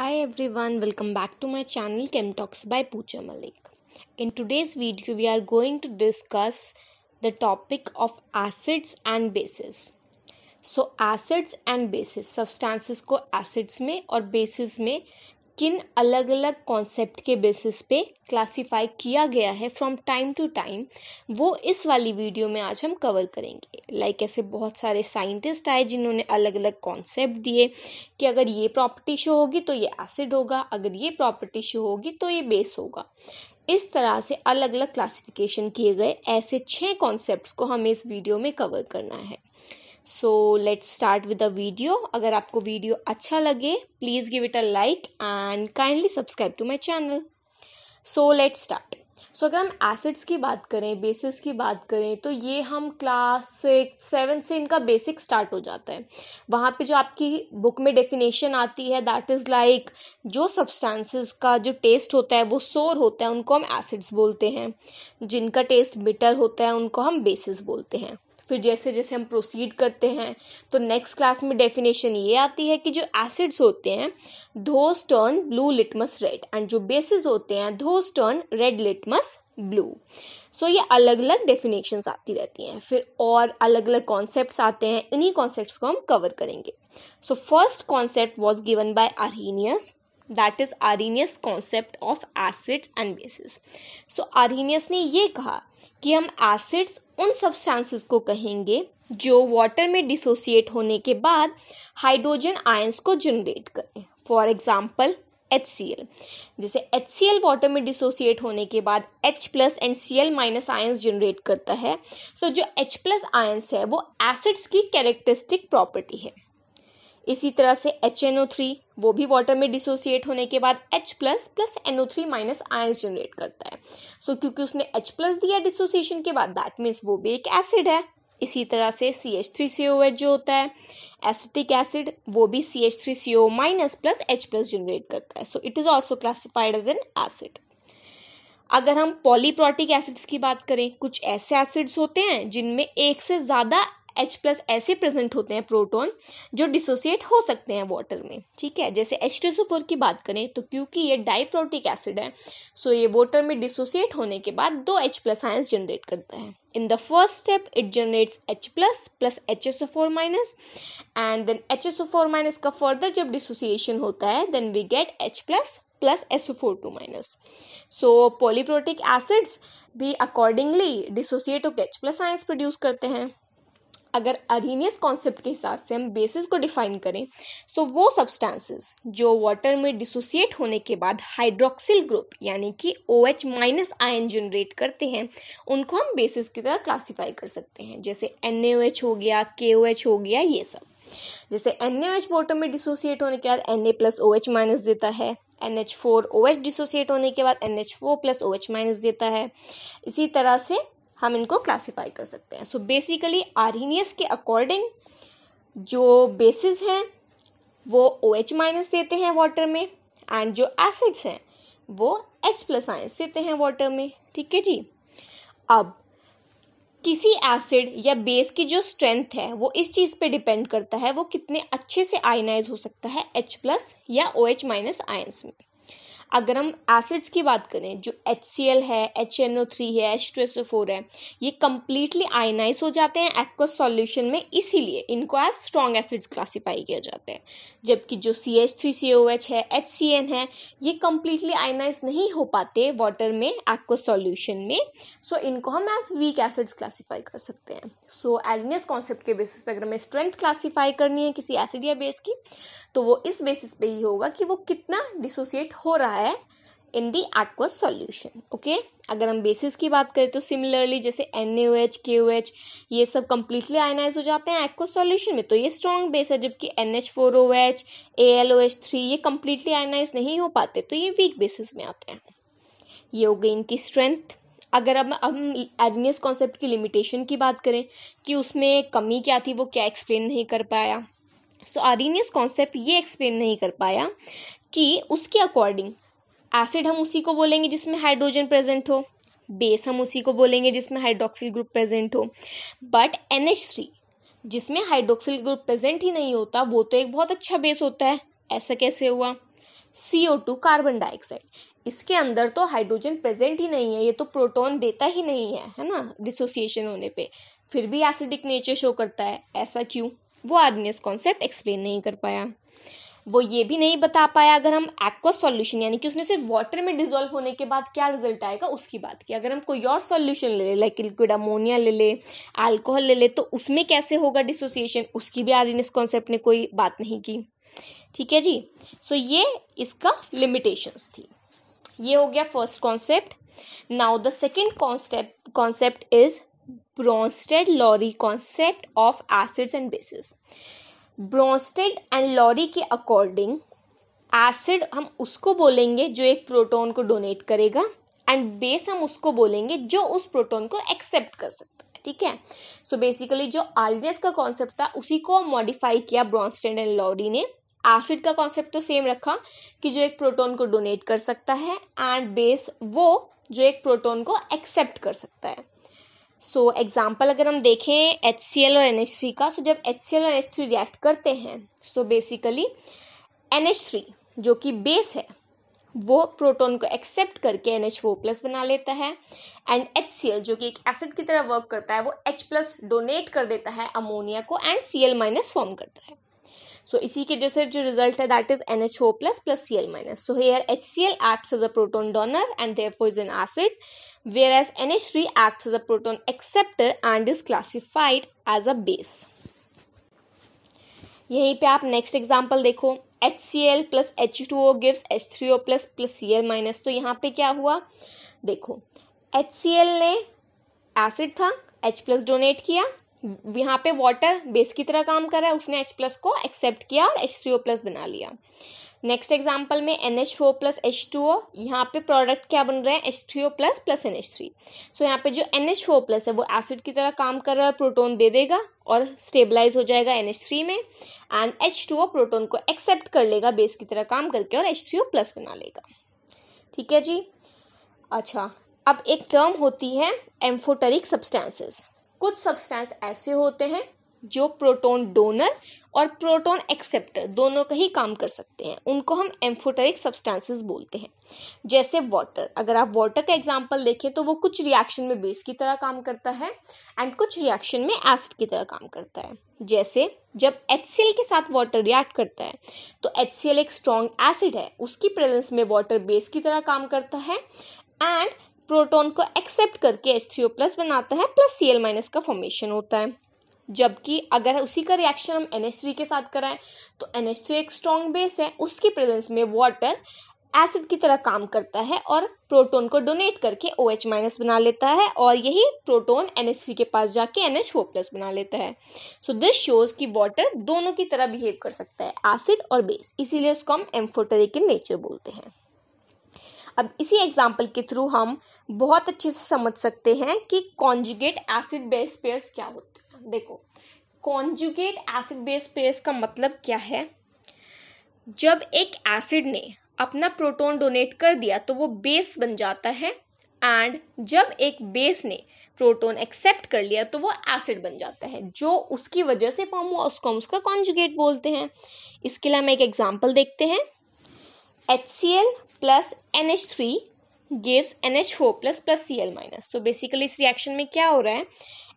Hi everyone, welcome back to my channel Chem Talks by Pooja Malik. In today's video, we are going to discuss the topic of acids and bases. So, acids and bases, substances को acids में और bases में किन अलग अलग concept के basis पे classify किया गया है फ्रॉम टाइम टू टाइम वो इस वाली वीडियो में आज हम कवर करेंगे लाइक like ऐसे बहुत सारे साइंटिस्ट आए जिन्होंने अलग अलग कॉन्सेप्ट दिए कि अगर ये प्रॉपर्टी शो होगी तो ये एसिड होगा अगर ये प्रॉपर्टी शो होगी तो ये बेस होगा इस तरह से अलग अलग क्लासिफिकेशन किए गए ऐसे छः कॉन्सेप्ट को हमें इस वीडियो में कवर करना है so let start with the video अगर आपको वीडियो अच्छा लगे please give it a like and kindly subscribe to my channel so let start so अगर हम एसिड्स की बात करें बेसिस की बात करें तो ये हम क्लास सिक्स सेवन से इनका बेसिक स्टार्ट हो जाता है वहाँ पे जो आपकी बुक में डेफिनेशन आती है दैट इज़ लाइक जो सब्सटेंसेस का जो टेस्ट होता है वो सोर होता है उनको हम एसिड्स बोलते हैं जिनका टेस्ट बिटर होता है उनको हम बेसिस बोलते हैं फिर जैसे जैसे हम प्रोसीड करते हैं तो नेक्स्ट क्लास में डेफिनेशन ये आती है कि जो एसिड्स होते हैं those turn blue litmus red and जो बेसिस होते हैं those turn red litmus blue so ये अलग अलग डेफिनेशंस आती रहती हैं फिर और अलग अलग कॉन्सेप्ट्स आते हैं इन्हीं कॉन्सेप्ट्स को हम कवर करेंगे so first concept was given by Arrhenius that is Arrhenius concept of acids and bases so Arrhenius ने ये कहा कि हम एसिड्स उन सब्सटेंसेस को कहेंगे जो वाटर में डिसोसिएट होने के बाद हाइड्रोजन आयंस को जनरेट करें for example H C L जैसे एच सी एल वाटर में डिसोसिएट होने के बाद H plus and C L minus ions generate करता है सो so, जो एच प्लस आयंस है वो एसिड्स की कैरेक्टरिस्टिक प्रॉपर्टी है इसी तरह से एच एन ओ थ्री वो भी वाटर में डिसोसिएट होने के बाद H plus plus N O three minus ions generate करता है सो so, क्योंकि उसने एच प्लस दिया डिसोसिएशन के बाद दैट मीन्स वो भी एक एसिड है इसी तरह से C H three C O H जो होता है एसिटिक एसिड वो भी C H three C O minus plus H plus generate करता है so it is also classified as an acid अगर हम पॉलीप्रोटिक एसिड्स की बात करें कुछ ऐसे एसिड्स होते हैं जिनमें एक से ज़्यादा एच प्लस ऐसे प्रेजेंट होते हैं प्रोटोन जो डिसोसिएट हो सकते हैं वाटर में ठीक है जैसे एच टू फोर की बात करें तो क्योंकि ये डाइप्रोटिक एसिड है सो ये वाटर में डिसोसिएट होने के बाद दो एच प्लस आयंस जनरेट करता है in the first step it H plus plus H S O four minus and then H S O four minus का फर्दर जब डिसोसिएशन होता है then we get H plus plus O four two minus so polyprotic acids भी accordingly dissociate of H plus ions produce करते हैं अगर अरिनियस concept के हिसाब से हम बेसिस को डिफाइन करें तो वो सब्सटेंसेस जो वाटर में डिसोसिएट होने के बाद हाइड्रोक्सिल ग्रुप यानी कि O H minus ion generate करते हैं उनको हम बेसिस की तरह क्लासीफाई कर सकते हैं जैसे एन ए ओ एच हो गया के ओ एच हो गया ये सब जैसे एन ए एच वाटर में डिसोसिएट होने के बाद N A plus O H minus देता है N H four O H dissociate होने के बाद N H four plus O H minus देता है इसी तरह से हम इनको क्लासीफाई कर सकते हैं सो बेसिकली आरहीनियस के अकॉर्डिंग जो बेसिस हैं वो ओ एच माइनस देते हैं वाटर में एंड जो एसिड्स हैं वो एच प्लस आइंस देते हैं वाटर में ठीक है जी अब किसी एसिड या बेस की जो स्ट्रेंथ है वो इस चीज़ पे डिपेंड करता है वो कितने अच्छे से आयनाइज हो सकता है एच प्लस या ओ एच माइनस आयंस में अगर हम एसिड्स की बात करें जो एच सी एल है एच एन ओ थ्री है H two S O four है ये कम्प्लीटली आयनाइज हो जाते हैं एक्वस सॉल्यूशन में इसीलिए इनको एज स्ट्रॉन्ग एसिड्स क्लासीफाई किया जाता है जबकि जो C H three C O H है एच सी एन है ये कम्प्लीटली आयनाइज नहीं हो पाते वाटर में एक्वस सॉल्यूशन में सो so, इनको हम एज वीक एसिड्स क्लासीफाई कर सकते हैं सो एलिनियस कॉन्सेप्ट के बेसिस पर अगर हमें स्ट्रेंथ क्लासीफाई करनी है किसी एसिड या बेस की तो वो इस बेसिस पे ही होगा कि वो कितना डिसोसिएट हो रहा है है in the aqueous solution okay अगर हम बेसिस की बात करें तो सिमिलरली जैसे एन ए एच के ओ एच ये सब कम्प्लीटली आयनाइज हो जाते हैं एक्वस सॉल्यूशन में तो ये स्ट्रॉन्ग बेस है जबकि N H four O H A L O H three ये कम्प्लीटली आयनाइज नहीं हो पाते तो ये वीक बेसिस में आते हैं ये हो गई इनकी स्ट्रेंथ अगर अब हम एडनियस कॉन्सेप्ट की लिमिटेशन की बात करें कि उसमें कमी क्या थी वो क्या एक्सप्लेन नहीं कर पाया सो आरीनियस कॉन्सेप्ट ये एक्सप्लेन नहीं कर पाया कि उसके अकॉर्डिंग एसिड हम उसी को बोलेंगे जिसमें हाइड्रोजन प्रेजेंट हो बेस हम उसी को बोलेंगे जिसमें हाइड्रोक्सिल ग्रुप प्रेजेंट हो बट एन एच थ्री जिसमें हाइड्रोक्सिल ग्रुप प्रेजेंट ही नहीं होता वो तो एक बहुत अच्छा बेस होता है ऐसा कैसे हुआ C O two carbon dioxide इसके अंदर तो हाइड्रोजन प्रेजेंट ही नहीं है ये तो प्रोटॉन देता ही नहीं है है ना डिसोसिएशन होने पे फिर भी एसिडिक नेचर शो करता है ऐसा क्यों वो इस कॉन्सेप्ट एक्सप्लेन नहीं कर पाया वो ये भी नहीं बता पाया अगर हम एक्वा सॉल्यूशन यानी कि उसमें सिर्फ वाटर में डिजोल्व होने के बाद क्या रिजल्ट आएगा उसकी बात की अगर हम कोई और सॉल्यूशन ले लें लाइक लिक्विड अमोनिया ले ले अल्कोहल ले ले तो उसमें कैसे होगा डिसोसिएशन उसकी भी आर कॉन्सेप्ट ने कोई बात नहीं की ठीक है जी सो so, ये इसका लिमिटेशंस थी ये हो गया first concept now the second concept concept is Bronsted Lowry concept of acids and bases Bronsted and Lowry के अकॉर्डिंग एसिड हम उसको बोलेंगे जो एक प्रोटॉन को डोनेट करेगा एंड बेस हम उसको बोलेंगे जो उस प्रोटॉन को एक्सेप्ट कर सकता है ठीक है सो बेसिकली जो आलवियस का कॉन्सेप्ट था उसी को मॉडिफाई किया ब्रॉन्स्टेड एंड लॉरी ने एसिड का कॉन्सेप्ट तो सेम रखा कि जो एक प्रोटोन को डोनेट कर सकता है एंड बेस वो जो एक प्रोटोन को एक्सेप्ट कर सकता है सो so, एग्जाम्पल अगर हम देखें एच और एन का सो so जब एच और एन रिएक्ट करते हैं सो बेसिकली एन जो कि बेस है वो प्रोटोन को एक्सेप्ट करके एन एच प्लस बना लेता है एंड एच जो कि एक एसिड की तरह वर्क करता है वो एच प्लस डोनेट कर देता है अमोनिया को एंड एल माइनस फॉर्म करता है सो इसी के जैसे जो रिजल्ट है that is N H O plus plus C L minus so here H C L act as a proton donor and therefore is an acid whereas N H three act as a proton acceptor and is classified as a base यहीं पे आप next example देखो H C L plus H two O gives H three O plus plus C L minus तो यहाँ पे क्या हुआ देखो एच सी एल ने एसिड था एच प्लस डोनेट किया यहाँ पे वाटर बेस की तरह काम कर रहा है उसने एच प्लस को एक्सेप्ट किया और एच थ्री ओ प्लस बना लिया नेक्स्ट एग्जाम्पल में N H four plus H two O यहाँ पे प्रोडक्ट क्या बन रहा है H three O plus plus N H three so यहाँ पे जो एन एच फोर प्लस है वो एसिड की तरह काम कर रहा है प्रोटोन दे देगा और स्टेबलाइज हो जाएगा एन एच थ्री में and H two O proton को एक्सेप्ट कर लेगा बेस की तरह काम करके और एच थ्री ओ प्लस बना लेगा ठीक है जी अच्छा अब एक टर्म होती है एम्फोटरिक सब्सटेंसेस कुछ सब्सटेंस ऐसे होते हैं जो प्रोटॉन डोनर और प्रोटॉन एक्सेप्टर दोनों का ही काम कर सकते हैं उनको हम एम्फोटेरिक सब्सटेंसेस बोलते हैं जैसे वाटर अगर आप वाटर का एग्जांपल देखें तो वो कुछ रिएक्शन में बेस की तरह काम करता है एंड कुछ रिएक्शन में एसिड की तरह काम करता है जैसे जब एच के साथ वाटर रिएक्ट करता है तो एच एक स्ट्रॉन्ग एसिड है उसकी प्रेजेंस में वाटर बेस की तरह काम करता है एंड प्रोटॉन को एक्सेप्ट करके एस थ्री ओ प्लस बनाता है प्लस सी एल माइनस का फॉर्मेशन होता है जबकि अगर उसी का रिएक्शन हम एन एच थ्री के साथ कराएं तो एन एच थ्री एक स्ट्रॉन्ग बेस है उसके प्रेजेंस में वाटर एसिड की तरह काम करता है और प्रोटोन को डोनेट करके ओ एच माइनस बना लेता है और यही प्रोटोन एन एच थ्री के पास जाके एन एच फोर प्लस बना लेता है सो दिस शोज कि वाटर दोनों की तरह बिहेव कर सकता है एसिड और बेस इसीलिए उसको हम एम्फोटेरिक इन नेचर बोलते हैं अब इसी एग्जाम्पल के थ्रू हम बहुत अच्छे से समझ सकते हैं कि कॉन्जुगेट एसिड बेस पेयर्स क्या होते हैं देखो कॉन्जुगेट एसिड बेस पेयर्स का मतलब क्या है जब एक एसिड ने अपना प्रोटॉन डोनेट कर दिया तो वो बेस बन जाता है एंड जब एक बेस ने प्रोटॉन एक्सेप्ट कर लिया तो वो एसिड बन जाता है जो उसकी वजह से फॉर्म हुआ उसको हम उसका कॉन्जुगेट बोलते हैं इसके लिए हम एक एग्जाम्पल देखते हैं HCl plus NH3 gives NH4 plus plus Cl minus. तो बेसिकली इस रिएक्शन में क्या हो रहा है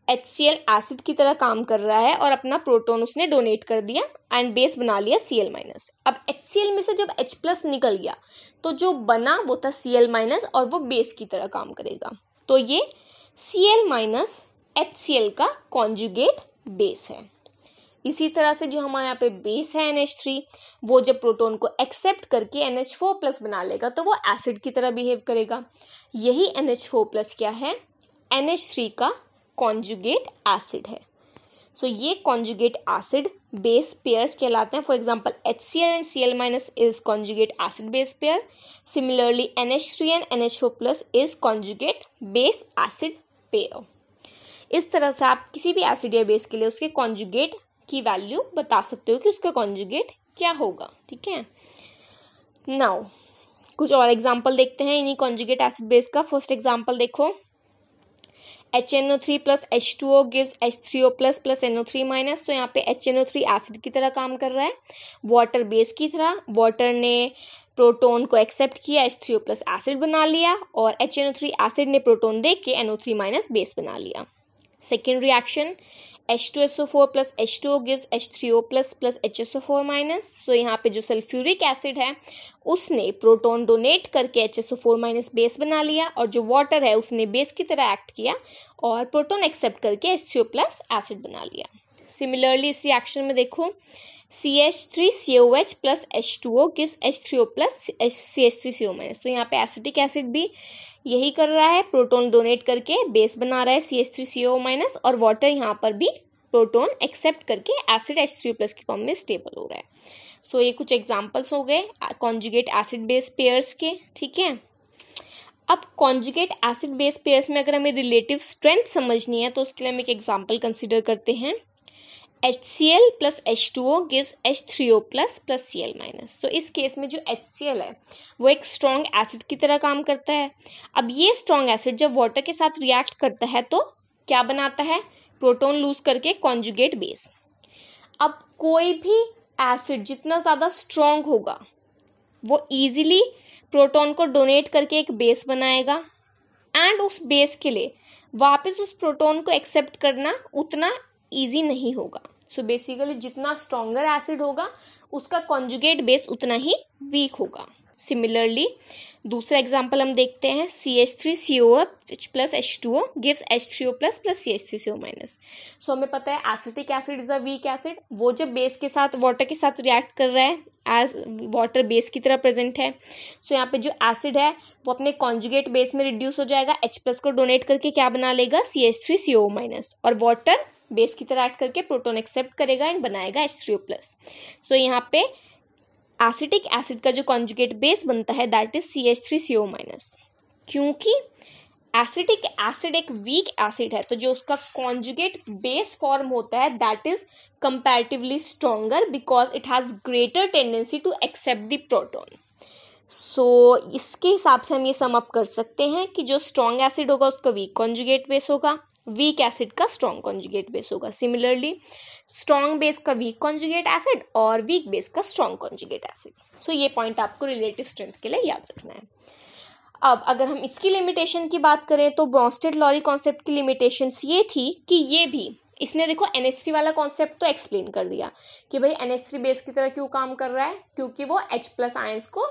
एच सी एल एसिड की तरह काम कर रहा है और अपना प्रोटोन उसने डोनेट कर दिया एंड बेस बना लिया सी एल माइनस अब एच सी एल में से जब एच प्लस निकल गया तो जो बना वो था सी एल माइनस और वो बेस की तरह काम करेगा तो ये C L minus H C L का कॉन्जुगेट बेस है इसी तरह से जो हमारे यहाँ पे बेस है एन वो जब प्रोटोन को एक्सेप्ट करके एन प्लस बना लेगा तो वो एसिड की तरह बिहेव करेगा यही एन प्लस क्या है एन का कॉन्जुगेट एसिड है सो so, ये कॉन्जुगेट एसिड बेस पेयर्स कहलाते हैं for example H C L and C L minus is conjugate acid base pair similarly N H three and N H four plus is conjugate base acid pair इस तरह से आप किसी भी acid या base के लिए उसके कॉन्जुगेट की वैल्यू बता सकते हो कि उसका कॉन्जुगेट क्या होगा ठीक है नाउ कुछ और एग्जाम्पल देखते हैं इन्हीं कॉन्जुगेट एसिड बेस का फर्स्ट एग्जाम्पल देखो H N O three plus H two O gives H three O plus plus N O three minus तो यहाँ पे H N O three acid की तरह काम कर रहा है वाटर बेस की तरह वाटर ने प्रोटोन को एक्सेप्ट किया H three O plus acid बना लिया और H N O three acid ने प्रोटोन दे के N O three minus base बना लिया second reaction H2SO4 plus H2O three H3O plus plus HSO4 minus so यहाँ पे जो सल्फ्यूरिक एसिड है उसने प्रोटोन डोनेट करके HSO4 माइनस बेस बना लिया और जो वाटर है उसने बेस की तरह एक्ट किया और प्रोटोन एक्सेप्ट करके ओ प्लस एसिड बना लिया सिमिलरली इस रिएक्शन में देखो C H three C O H plus H two O gives H three O plus H C H three C O minus तो यहाँ पे एसिटिक एसिड भी यही कर रहा है प्रोटोन डोनेट करके बेस बना रहा है C S three C O minus और वाटर यहाँ पर भी प्रोटोन एक्सेप्ट करके एसिड एच थ्री प्लस के फॉर्म में स्टेबल हो रहा है सो so, ये कुछ एग्जाम्पल्स हो गए कॉन्जुगेट एसिड बेस पेयर्स के ठीक है अब कॉन्जुगेट एसिड बेस पेयर्स में अगर हमें रिलेटिव स्ट्रेंथ समझनी है तो उसके लिए हम एक एग्जाम्पल कंसिडर करते हैं HCl plus H two O gives H three O plus plus C L minus तो इस केस में जो एच सी एल है वो एक स्ट्रॉन्ग एसिड की तरह काम करता है अब ये स्ट्रॉन्ग एसिड जब वाटर के साथ रिएक्ट करता है तो क्या बनाता है प्रोटोन लूज करके कॉन्जुगेट बेस अब कोई भी एसिड जितना ज़्यादा स्ट्रॉन्ग होगा वो ईजिली प्रोटोन को डोनेट करके एक बेस बनाएगा एंड उस बेस के लिए वापस उस प्रोटोन को एक्सेप्ट करना उतना ईजी नहीं होगा सो बेसिकली जितना स्ट्रोंगर एसिड होगा उसका कॉन्जुगेट बेस उतना ही वीक होगा सिमिलरली दूसरा एग्जाम्पल हम देखते हैं C H three C O H plus H two O gives H three O plus plus C H three C O minus so हमें पता है acetic acid is a weak acid वो जब base के साथ वाटर के साथ react कर रहा है एज वाटर बेस की तरह प्रेजेंट है सो so, यहाँ पे जो एसिड है वो अपने कॉन्जुगेट बेस में रिड्यूस हो जाएगा एच प्लस को डोनेट करके क्या बना लेगा C H three C O minus और वाटर बेस की तरह एक्ट करके प्रोटोन एक्सेप्ट करेगा एंड बनाएगा H three O plus so यहाँ पे एसिटिक एसिड का जो कॉन्जुगेट बेस बनता है that is C H three C O minus क्योंकि एसिटिक एसिड एक वीक एसिड है तो जो उसका कॉन्जुगेट बेस फॉर्म होता है that is comparatively stronger because it has greater tendency to accept the proton so इसके हिसाब से हम ये सम अप कर सकते हैं कि जो स्ट्रॉन्ग एसिड होगा उसका वीक कॉन्जुगेट बेस होगा वीक एसिड का स्ट्रॉन्ग कॉन्जुगेट बेस होगा सिमिलरली स्ट्रॉन्ग बेस का वीक कॉन्जुगेट एसिड और वीक बेस का स्ट्रॉन्ग कॉन्जुगेट एसिड सो ये पॉइंट आपको रिलेटिव स्ट्रेंथ के लिए याद रखना है अब अगर हम इसकी लिमिटेशन की बात करें तो ब्रॉन्स्टेड लॉरी कॉन्सेप्ट की लिमिटेशंस ये थी कि ये भी इसने देखो एन वाला कॉन्सेप्ट तो एक्सप्लेन कर दिया कि भाई एन बेस की तरह क्यों काम कर रहा है क्योंकि वो एच प्लस आयंस को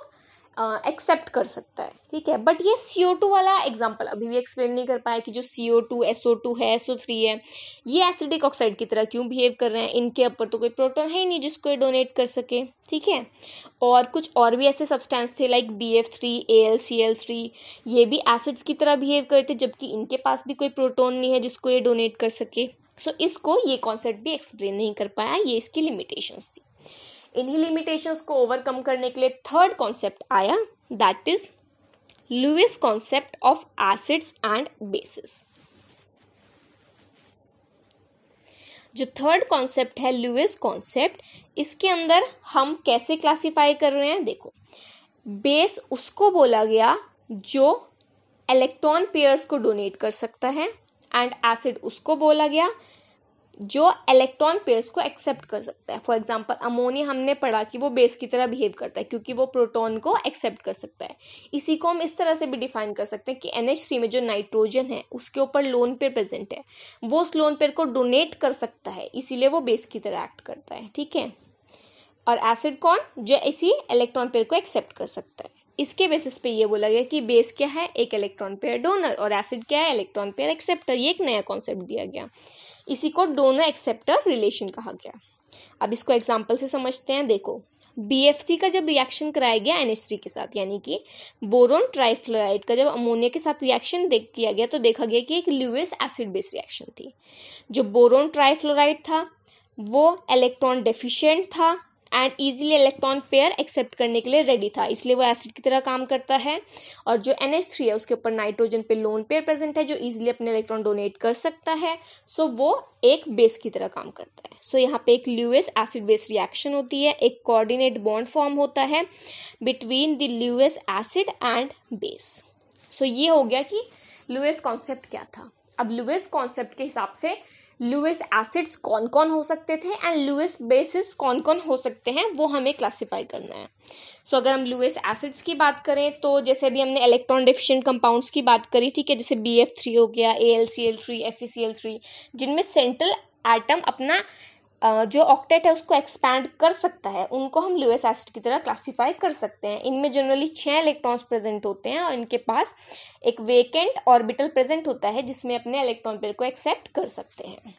एक्सेप्ट कर सकता है ठीक है बट ये सी ओ टू वाला एग्जाम्पल अभी भी एक्सप्लेन नहीं कर पाया कि जो C O two S O two है एस ओ थ्री है ये एसिडिक ऑक्साइड की तरह क्यों बिहेव कर रहे हैं इनके ऊपर तो कोई प्रोटोन है ही नहीं जिसको ये डोनेट कर सके ठीक है और कुछ और भी ऐसे सब्सटेंस थे like B F three A L C L three ये भी एसिड्स की तरह बिहेव करते जबकि इनके पास भी कोई प्रोटोन नहीं है जिसको ये डोनेट कर सके सो so, इसको ये कॉन्सेप्ट भी एक्सप्लेन नहीं कर पाया ये इसकी लिमिटेशंस थी इन्हीं लिमिटेशंस को ओवरकम करने के लिए थर्ड कॉन्सेप्ट आया that is Lewis concept of acids and bases जो थर्ड कॉन्सेप्ट है लुइस कॉन्सेप्ट इसके अंदर हम कैसे क्लासिफाई कर रहे हैं देखो बेस उसको बोला गया जो इलेक्ट्रॉन पेयर्स को डोनेट कर सकता है एंड एसिड उसको बोला गया जो इलेक्ट्रॉन पेयर्स को एक्सेप्ट कर सकता है फॉर एग्जांपल अमोनिया हमने पढ़ा कि वो बेस की तरह बिहेव करता है क्योंकि वो प्रोटॉन को एक्सेप्ट कर सकता है इसी को हम इस तरह से भी डिफाइन कर सकते हैं कि एन थ्री में जो नाइट्रोजन है उसके ऊपर लोन पेयर प्रेजेंट है वो उस लोन पेयर को डोनेट कर सकता है इसीलिए वो बेस की तरह एक्ट करता है ठीक है और एसिड कौन जो इसी इलेक्ट्रॉन पेयर को एक्सेप्ट कर सकता है इसके बेसिस पे ये बोला गया कि बेस क्या है एक इलेक्ट्रॉन पेयर डोनर और एसिड क्या है इलेक्ट्रॉन पेयर एक्सेप्टर ये एक नया कॉन्सेप्ट दिया गया इसी को डोनर एक्सेप्टर रिलेशन कहा गया अब इसको एग्जाम्पल से समझते हैं देखो बी का जब रिएक्शन कराया गया एन के साथ यानी कि बोरोन ट्राइफ्लोराइड का जब अमोनिया के साथ रिएक्शन देख किया गया तो देखा गया कि एक ल्यूस एसिड बेस्ड रिएक्शन थी जो बोरोन ट्राइफ्लोराइड था वो इलेक्ट्रॉन डेफिशिएंट था and easily electron pair accept करने के लिए रेडी था इसलिए वो एसिड की तरह काम करता है और जो एन है उसके ऊपर नाइट्रोजन पे लोन पेयर प्रेजेंट है जो इजिली अपने इलेक्ट्रॉन डोनेट कर सकता है सो so वो एक बेस की तरह काम करता है सो so यहाँ पे एक ल्यूएस एसिड बेस रिएक्शन होती है एक कोऑर्डिनेट बॉन्ड फॉर्म होता है between the Lewis acid and base so ये हो गया कि लुएस कॉन्सेप्ट क्या था अब लुएस कॉन्सेप्ट के हिसाब से लुइस एसिड्स कौन कौन हो सकते थे एंड लुइस बेसिस कौन कौन हो सकते हैं वो हमें क्लासीफाई करना है सो so, अगर हम लुइस एसिड्स की बात करें तो जैसे भी हमने इलेक्ट्रॉन डिफिशियंट कंपाउंड्स की बात करी ठीक है जैसे बी एफ थ्री हो गया A L C L three F E C L three जिनमें सेंट्रल एटम अपना जो ऑक्टेट है उसको एक्सपैंड कर सकता है उनको हम लुएस एसिड की तरह क्लासिफाई कर सकते हैं इनमें जनरली छः इलेक्ट्रॉन्स प्रेजेंट होते हैं और इनके पास एक वेकेंट ऑर्बिटल प्रेजेंट होता है जिसमें अपने इलेक्ट्रॉन पेयर को एक्सेप्ट कर सकते हैं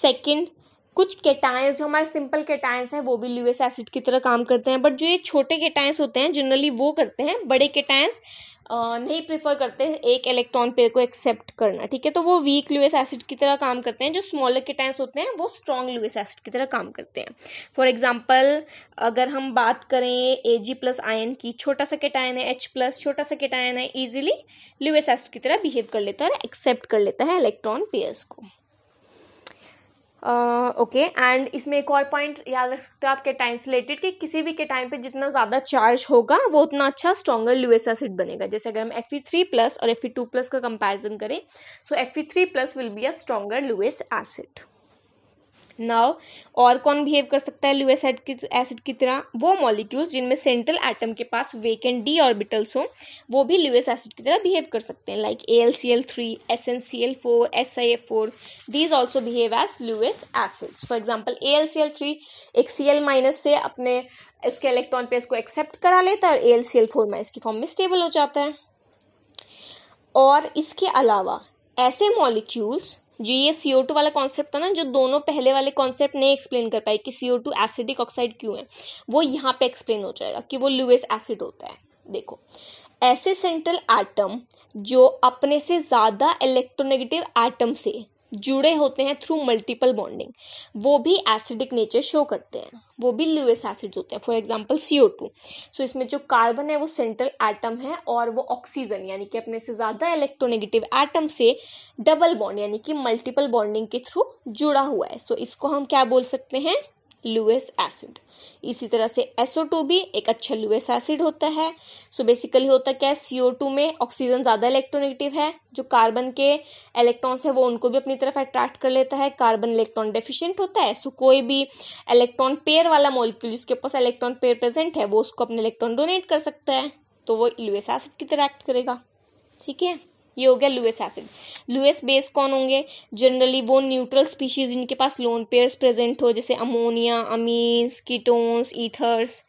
सेकेंड कुछ केटायंस जो हमारे सिंपल केटायंस हैं वो भी लुएस एसिड की तरह काम करते हैं बट जो ये छोटे केटायंस होते हैं जनरली वो करते हैं बड़े केटायंस नहीं प्रेफर करते एक इलेक्ट्रॉन पेयर को एक्सेप्ट करना ठीक है तो वो वीक लुएस एसिड की तरह काम करते हैं जो स्मॉलर किटाइंस होते हैं वो स्ट्रॉन्ग लुएस एसिड की तरह काम करते हैं फॉर एग्जांपल अगर हम बात करें ए जी प्लस आयन की छोटा सा किटायन है एच प्लस छोटा सा किटायन है ईजिली लुएस एसिड की तरह बिहेव कर लेता है एक्सेप्ट कर लेता है इलेक्ट्रॉन पेयर्स को ओके एंड इसमें एक और पॉइंट याद रख सकते हो आपके टाइम से रिलेटेड कि किसी भी के टाइम पे जितना ज़्यादा चार्ज होगा वो उतना अच्छा स्ट्रॉगर लुएस एसिड बनेगा जैसे अगर हम एफ ई थ्री प्लस और एफ ई टू प्लस का कंपैरिजन करें so F E three plus will be a stronger Lewis acid now और कौन बिहेव कर सकता है लुएस एसिड की तरह वो मॉलिक्यूल्स जिनमें सेंट्रल एटम के पास वेकेंट डी ऑर्बिटल्स हों वो भी लुएस एसिड की तरह बिहेव कर सकते हैं like A L C L three S N C L four S I F four these also behave as Lewis acids for example A L C L three एक C L minus से अपने उसके electron पे इसको accept करा लेता है और A L C L four minus की फॉर्म में स्टेबल हो जाता है और इसके अलावा ऐसे मॉलिक्यूल्स जो ये सीओ टू वाला कॉन्सेप्ट था ना जो दोनों पहले वाले कॉन्सेप्ट नहीं एक्सप्लेन कर पाए कि सीओ टू एसिडिक ऑक्साइड क्यों है वो यहाँ पे एक्सप्लेन हो जाएगा कि वो लुएस एसिड होता है देखो ऐसे सेंट्रल एटम जो अपने से ज़्यादा इलेक्ट्रोनेगेटिव एटम से जुड़े होते हैं थ्रू मल्टीपल बॉन्डिंग वो भी एसिडिक नेचर शो करते हैं वो भी ल्यूस एसिड्स होते हैं for example C O two so इसमें जो कार्बन है वो सेंट्रल एटम है और वो ऑक्सीजन यानी कि अपने से ज़्यादा इलेक्ट्रोनेगेटिव एटम से डबल बॉन्ड यानी कि मल्टीपल बॉन्डिंग के थ्रू जुड़ा हुआ है सो so इसको हम क्या बोल सकते हैं लुएस एसिड इसी तरह से एसओ टू भी एक अच्छा लुएस एसिड होता है सो so बेसिकली होता क्या है सीओ टू में ऑक्सीजन ज़्यादा इलेक्ट्रोनेगेटिव है जो कार्बन के इलेक्ट्रॉन्स है वो उनको भी अपनी तरफ अट्रैक्ट कर लेता है कार्बन इलेक्ट्रॉन डेफिशिएंट होता है सो so कोई भी इलेक्ट्रॉन पेयर वाला मोलिक्यूल जिसके पास इलेक्ट्रॉन पेयर प्रेजेंट है वो उसको अपने इलेक्ट्रॉन डोनेट कर सकता है तो वो लुएस एसिड की तरह एक्ट करेगा ठीक है ये हो गया लुएस एसिड लुएस बेस कौन होंगे जनरली वो न्यूट्रल स्पीशीज इनके पास लोन पेयर्स प्रेजेंट हो जैसे अमोनिया अमीन्स कीटोन्स ईथर्स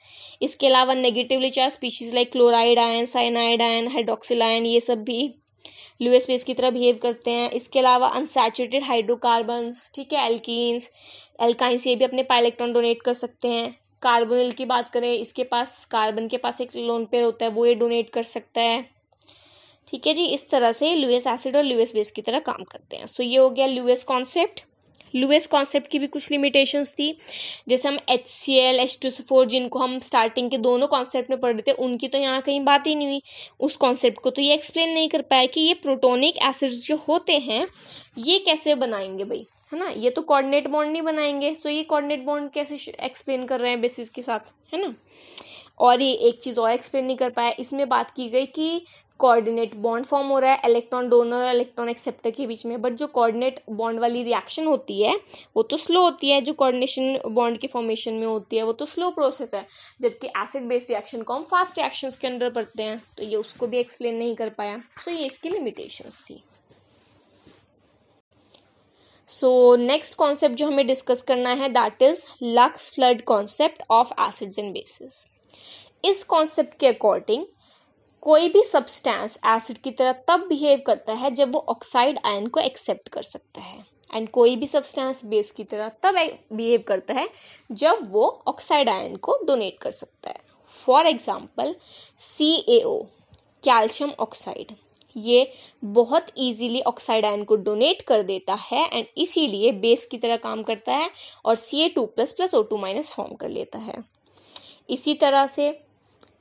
इसके अलावा negatively charged species like chloride ion cyanide ion hydroxyl ion ये सब भी लुएस बेस की तरह बिहेव करते हैं इसके अलावा अनसेचुरेटेड हाइड्रोकार्बन्स ठीक है एल्किन्स एल्काइंस ये भी अपने पा इलेक्ट्रॉन डोनेट कर सकते हैं कार्बोनिल की बात करें इसके पास कार्बन के पास एक लोन पेयर होता है वो ये डोनेट कर सकता है ठीक है जी इस तरह से लुएस एसिड और लुएस बेस की तरह काम करते हैं सो so, ये हो गया लुएस कॉन्सेप्ट लुएस कॉन्सेप्ट की भी कुछ लिमिटेशंस थी जैसे हम H C L H two four जिनको हम स्टार्टिंग के दोनों कॉन्सेप्ट में पढ़ रहे थे उनकी तो यहाँ कहीं बात ही नहीं हुई उस कॉन्सेप्ट को तो ये एक्सप्लेन नहीं कर पाया कि ये प्रोटोनिक एसिड्स जो होते हैं ये कैसे बनाएंगे भाई है ना ये तो कोऑर्डिनेट बॉन्ड नहीं बनाएंगे सो so ये कोऑर्डिनेट बॉन्ड कैसे एक्सप्लेन कर रहे हैं बेसिस के साथ है ना और ये एक चीज़ और एक्सप्लेन नहीं कर पाया इसमें बात की गई कि कोऑर्डिनेट बॉन्ड फॉर्म हो रहा है इलेक्ट्रॉन डोनर और इलेक्ट्रॉन एक्सेप्टर के बीच में बट जो कोऑर्डिनेट बॉन्ड वाली रिएक्शन होती है वो तो स्लो होती है जो कोऑर्डिनेशन बॉन्ड के फॉर्मेशन में होती है वो तो स्लो प्रोसेस है जबकि एसिड बेस्ड रिएक्शन को हम फास्ट रिएक्शन के अंडर पढ़ते हैं तो ये उसको भी एक्सप्लेन नहीं कर पाया सो so, ये इसकी लिमिटेशन थी सो नेक्स्ट कॉन्सेप्ट जो हमें डिस्कस करना है that is Lux Flood concept of acids and bases इस कॉन्सेप्ट के अकॉर्डिंग कोई भी सब्सटेंस एसिड की तरह तब बिहेव करता है जब वो ऑक्साइड आयन को एक्सेप्ट कर सकता है एंड कोई भी सब्सटेंस बेस की तरह तब बिहेव करता है जब वो ऑक्साइड आयन को डोनेट कर सकता है for example C A O calcium oxide ये बहुत इजीली ऑक्साइड आयन को डोनेट कर देता है एंड इसीलिए बेस की तरह काम करता है और C A two plus plus O two minus form कर लेता है इसी तरह से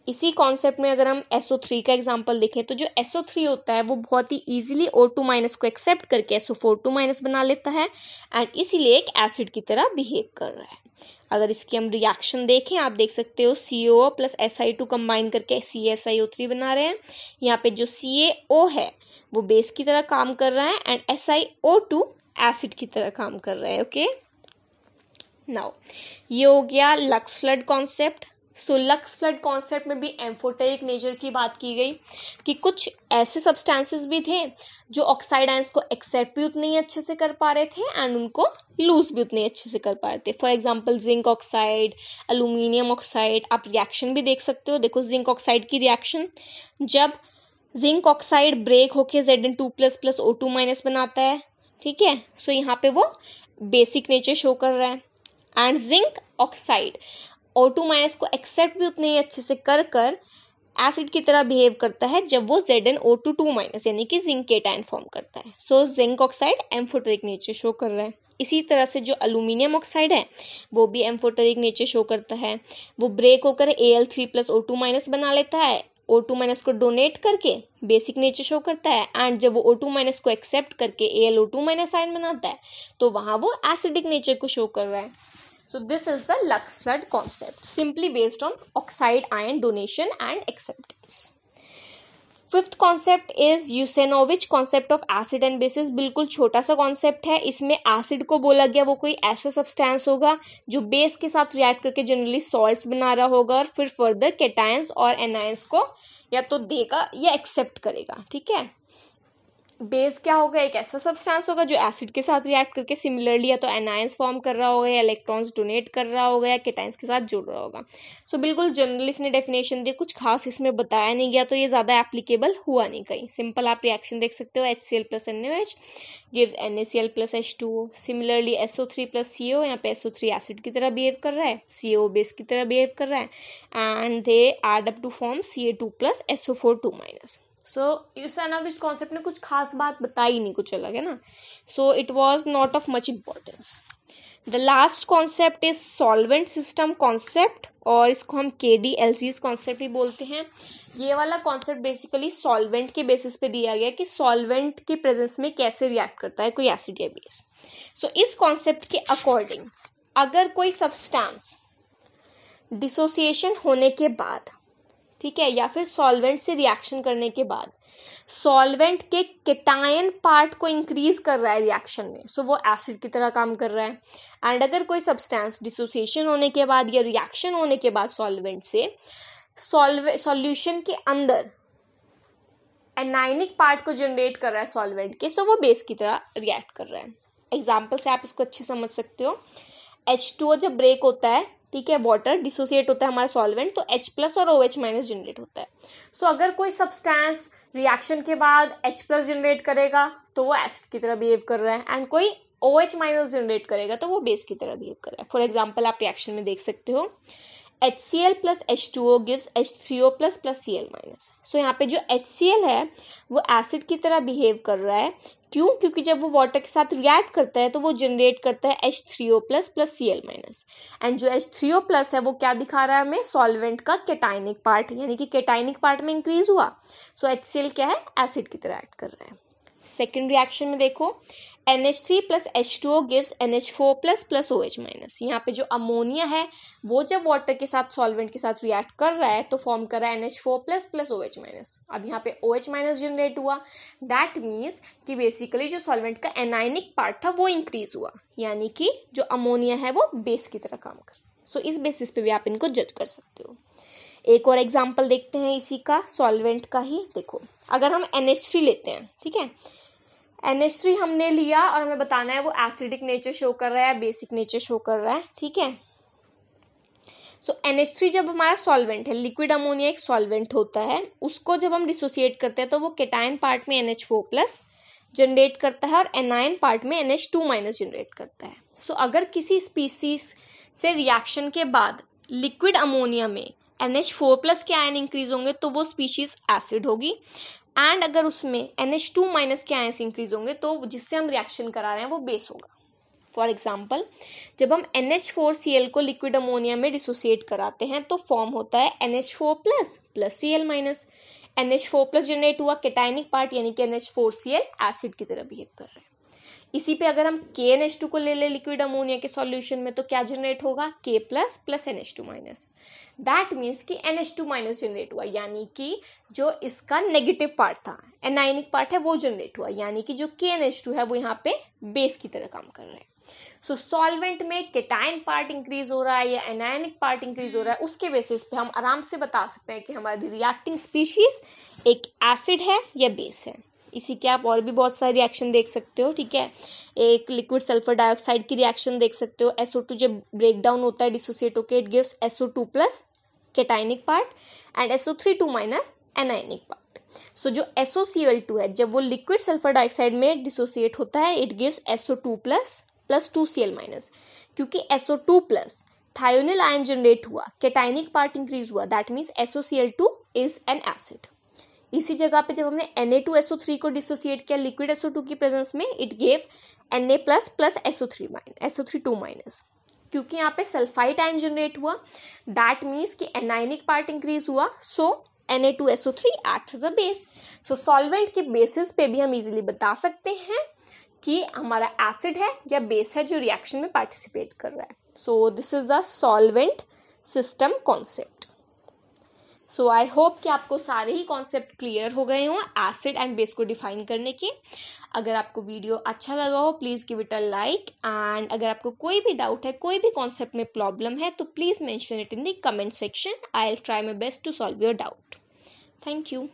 इसी कॉन्सेप्ट में अगर हम एस ओ थ्री का एग्जाम्पल देखें तो जो एस ओ थ्री होता है वो बहुत ही ईजिली ओ टू माइनस को एक्सेप्ट करके S O four two minus बना लेता है एंड इसीलिए एक एसिड की तरह बिहेव कर रहा है अगर इसकी हम रिएक्शन देखें आप देख सकते हो C O plus S I two combine करके C S I O three बना रहे हैं यहाँ पे जो सी ए ओ है वो बेस की तरह काम कर रहा है and S I O two acid की तरह काम कर रहा है ओके okay? नाउ ये हो गया Lux Flood concept Lux Flood concept में भी एम्फोटेरिक नेचर की बात की गई कि कुछ ऐसे सब्सटेंसेस भी थे जो ऑक्साइड आयंस को एक्सेप्ट भी उतने ही अच्छे से कर पा रहे थे एंड उनको लूज भी उतने ही अच्छे से कर पा रहे थे for example zinc oxide aluminium oxide आप रिएक्शन भी देख सकते हो देखो जिंक ऑक्साइड की रिएक्शन जब जिंक ऑक्साइड ब्रेक होके Z N two plus plus O two minus बनाता है ठीक है सो यहाँ पे वो बेसिक नेचर शो कर रहा है and zinc oxide O two minus को एक्सेप्ट भी उतने ही अच्छे से कर कर एसिड की तरह बिहेव करता है जब वो Z N O two two minus यानी कि जिंक के टाइन फॉर्म करता है so zinc oxide amphoteric nature show कर रहा है इसी तरह से जो अल्यूमिनियम ऑक्साइड है वो भी एम्फोटेरिक नेचर शो करता है वो ब्रेक होकर A L three plus O two minus बना लेता है ओ टू माइनस को डोनेट करके बेसिक नेचर शो करता है एंड जब वो ओ टू माइनस को एक्सेप्ट करके A L O two minus ion बनाता है तो वहाँ वो एसिडिक नेचर को शो कर रहा है so this is the Lux Flood concept simply based on oxide ion donation and acceptance fifth concept is Usanovich concept of acid and bases बिल्कुल छोटा सा कॉन्सेप्ट है इसमें एसिड को बोला गया वो कोई ऐसा सब्सटेंस होगा जो बेस के साथ रिएक्ट करके जनरली सॉल्ट बना रहा होगा और फिर फर्दर केटायंस और एनायंस को या तो देगा या एक्सेप्ट करेगा ठीक है बेस क्या होगा एक ऐसा सब्सटेंस होगा जो एसिड के साथ रिएक्ट करके सिमिलरली या तो एनायंस फॉर्म कर रहा होगा या इलेक्ट्रॉन्स डोनेट कर रहा होगा या केटाइंस के साथ जुड़ रहा होगा सो so, बिल्कुल जनरली इसने डेफिनेशन दी कुछ खास इसमें बताया नहीं गया तो ये ज़्यादा एप्लीकेबल हुआ नहीं कहीं सिंपल आप रिएक्शन देख सकते हो H C L plus N O H gives N A C L plus H two O similarly S O three plus C O यहाँ पे एस ओ थ्री एसिड की तरह बिहेव कर रहा है सी ओ बेस की तरह बिहेव कर रहा है and they are up to form C A two plus S O four two minus so इस एनालिस्ट कॉन्सेप्ट ने कुछ खास बात बताई नहीं कुछ अलग है ना so it was not of much importance the last concept is solvent system concept और इसको हम के डी एल सी कॉन्सेप्ट भी बोलते हैं ये वाला कॉन्सेप्ट बेसिकली सॉल्वेंट के बेसिस पे दिया गया कि सॉल्वेंट के प्रेजेंस में कैसे रिएक्ट करता है कोई एसिड या बेस सो इस कॉन्सेप्ट के अकॉर्डिंग अगर कोई सब्सटेंस डिसोसिएशन होने के बाद ठीक है या फिर सॉल्वेंट से रिएक्शन करने के बाद सॉल्वेंट के केटायन पार्ट को इंक्रीज कर रहा है रिएक्शन में सो so, वो एसिड की तरह काम कर रहा है एंड अगर कोई सब्सटेंस डिसोसिएशन होने के बाद या रिएक्शन होने के बाद सॉल्वेंट से सॉल्वे सॉल्यूशन के अंदर एनाइनिक पार्ट को जनरेट कर रहा है सॉल्वेंट के सो so वो बेस की तरह रिएक्ट कर रहा है एग्जाम्पल से आप इसको अच्छे समझ सकते हो एच जब ब्रेक होता है ठीक है वाटर डिसोसिएट होता है हमारा सॉल्वेंट तो H प्लस और ओ एच माइनस जनरेट होता है सो so, अगर कोई सब्सटेंस रिएक्शन के बाद H प्लस जनरेट करेगा तो वो एसिड की तरह बिहेव कर रहा है एंड कोई ओ एच माइनस जनरेट करेगा तो वो बेस की तरह बिहेव कर रहा है फॉर एग्जाम्पल आप रिएक्शन में देख सकते हो H C L plus H two O gives H three O plus plus C L minus so यहाँ पे जो एच सी एल है वो एसिड की तरह बिहेव कर रहा है क्यों क्योंकि जब वो वाटर के साथ रिएक्ट करता है तो वो जनरेट करता है H three O plus plus C L minus and जो एच थ्री ओ प्लस है वो क्या दिखा रहा है हमें सॉल्वेंट का केटाइनिक पार्ट यानी कि केटाइनिक पार्ट में इंक्रीज हुआ सो एच सी एल क्या है एसिड की तरह एक्ट कर रहा है सेकेंड रिएक्शन में देखो N H three plus H two O gives N H four plus plus O H minus यहाँ पे जो अमोनिया है वो जब वाटर के साथ सॉल्वेंट के साथ रिएक्ट कर रहा है तो फॉर्म कर रहा है N H four plus plus O H minus अब यहाँ पे ओ एच माइनस जनरेट हुआ दैट मीन्स कि बेसिकली जो सॉल्वेंट का एनाइनिक पार्ट था वो इंक्रीज हुआ यानी कि जो अमोनिया है वो बेस की तरह काम कर सो so, इस बेसिस पे भी आप इनको जज कर सकते हो एक और एग्जाम्पल देखते हैं इसी का सॉल्वेंट का ही देखो अगर हम एन लेते हैं ठीक है एन हमने लिया और हमें बताना है वो एसिडिक नेचर शो कर रहा है बेसिक नेचर शो कर रहा है ठीक है सो एन जब हमारा सॉल्वेंट है लिक्विड अमोनिया एक सॉल्वेंट होता है उसको जब हम डिसोसिएट करते हैं तो वो केटाइन पार्ट में एन फोर प्लस जनरेट करता है और एनाइन पार्ट में एन टू माइनस जनरेट करता है सो so, अगर किसी स्पीसीज से रिएक्शन के बाद लिक्विड अमोनिया में एन एच फोर प्लस के आयन इंक्रीज होंगे तो वो स्पीशीज एसिड होगी एंड अगर उसमें एन एच टू माइनस के आयन इंक्रीज होंगे तो जिससे हम रिएक्शन करा रहे हैं वो बेस होगा फॉर एग्जाम्पल जब हम N H four C L को लिक्विड अमोनिया में डिसोसिएट कराते हैं तो फॉर्म होता है N H four plus plus C L minus N H four plus generate हुआ कैटाइनिक पार्ट यानी कि N H four C L acid की तरह बिहेव कर रहा है इसी पे अगर हम के एन एच टू को ले लें लिक्विड अमोनिया के सॉल्यूशन में तो क्या जनरेट होगा के plus plus N H two minus that means कि N H two minus generate हुआ यानी कि जो इसका नेगेटिव पार्ट था एनाइनिक पार्ट है वो जनरेट हुआ यानी कि जो के एन एच टू है वो यहाँ पे बेस की तरह काम कर रहा है सो so, सॉल्वेंट में केटाइन पार्ट इंक्रीज हो रहा है या एनायनिक पार्ट इंक्रीज हो रहा है उसके बेसिस पे हम आराम से बता सकते हैं कि हमारी रिएक्टिंग स्पीशीज एक एसिड है या बेस है इसी के आप और भी बहुत सारे रिएक्शन देख सकते हो ठीक है एक लिक्विड सल्फर डाइऑक्साइड की रिएक्शन देख सकते हो एसओ टू जब ब्रेक डाउन होता है डिसोसिएट होकर it gives SO two plus cationic part and SO three two minus anionic part so जो एसओ सी एल टू है जब वो लिक्विड सल्फर डाइऑक्साइड में डिसोसिएट होता है it gives SO two plus plus two C L minus क्योंकि SO two plus thionyl ion generate हुआ cationic part increase हुआ that means SO C L two is an acid इसी जगह पे जब हमने टू एसओ थ्री को dissociate किया लिक्विड टू की प्रेजेंस में it gave a plus plus three minus three two minus क्योंकि यहाँ पे सल्फाइड आयन जनरेट हुआ दैट मीन्स कि एनाइनिक पार्ट इंक्रीज हुआ so N A two SO three act as a base so solvent के basis पे भी हम इजिली बता सकते हैं कि हमारा एसिड है या बेस है जो रिएक्शन में पार्टिसिपेट कर रहा है so this is the solvent system concept so I hope कि आपको सारे ही कॉन्सेप्ट क्लियर हो गए हों एसिड एंड बेस को डिफाइन करने के अगर आपको वीडियो अच्छा लगा हो please give it a like and अगर आपको कोई भी डाउट है कोई भी कॉन्सेप्ट में प्रॉब्लम है तो please mention it in the comment section I'll try my best to solve your doubt thank you